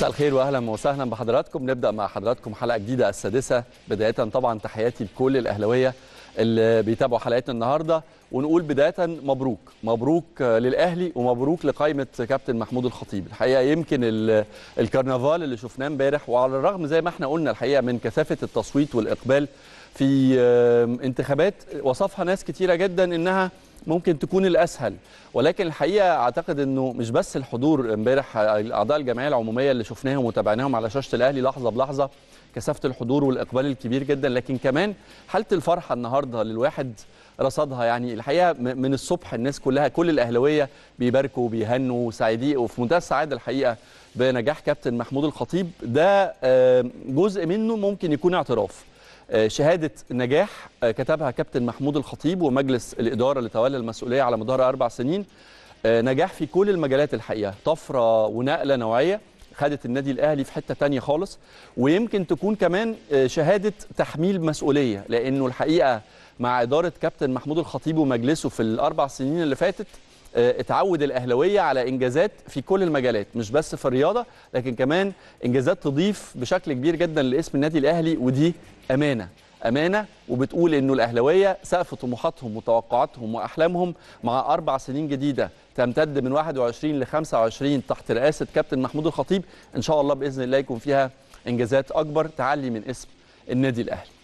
مساء الخير واهلا وسهلا بحضراتكم نبدا مع حضراتكم حلقه جديده السادسه بدايه طبعا تحياتي لكل الاهلاويه اللي بيتابعوا حلقتنا النهارده ونقول بدايه مبروك مبروك للاهلي ومبروك لقائمه كابتن محمود الخطيب الحقيقه يمكن الكرنفال اللي شفناه امبارح وعلى الرغم زي ما احنا قلنا الحقيقه من كثافه التصويت والاقبال في انتخابات وصفها ناس كتيره جدا انها ممكن تكون الاسهل ولكن الحقيقه اعتقد انه مش بس الحضور امبارح اعضاء الجمعيه العموميه اللي شفناهم وتابعناهم على شاشه الاهلي لحظه بلحظه كثافه الحضور والاقبال الكبير جدا لكن كمان حاله الفرحه النهارده للواحد رصدها يعني الحقيقه من الصبح الناس كلها كل الاهلاويه بيباركوا وبيهنوا وسعيدين وفي منتهى السعاده الحقيقه بنجاح كابتن محمود الخطيب ده آه، جزء منه ممكن يكون اعتراف آه، شهادة نجاح آه، كتبها كابتن محمود الخطيب ومجلس الإدارة اللي تولى المسؤولية على مدار أربع سنين آه، نجاح في كل المجالات الحقيقة طفرة ونقلة نوعية خدت النادي الاهلي في حته تانية خالص ويمكن تكون كمان شهاده تحميل مسؤوليه لانه الحقيقه مع اداره كابتن محمود الخطيب ومجلسه في الاربع سنين اللي فاتت آه، اتعود الاهلاويه على انجازات في كل المجالات مش بس في الرياضه لكن كمان انجازات تضيف بشكل كبير جدا لاسم النادي الاهلي ودي امانه امانه وبتقول انه الاهلاويه سقف طموحاتهم وتوقعاتهم واحلامهم مع اربع سنين جديده تمتد من 21 ل 25 تحت رئاسه كابتن محمود الخطيب ان شاء الله باذن الله يكون فيها انجازات اكبر تعلي من اسم النادي الاهلي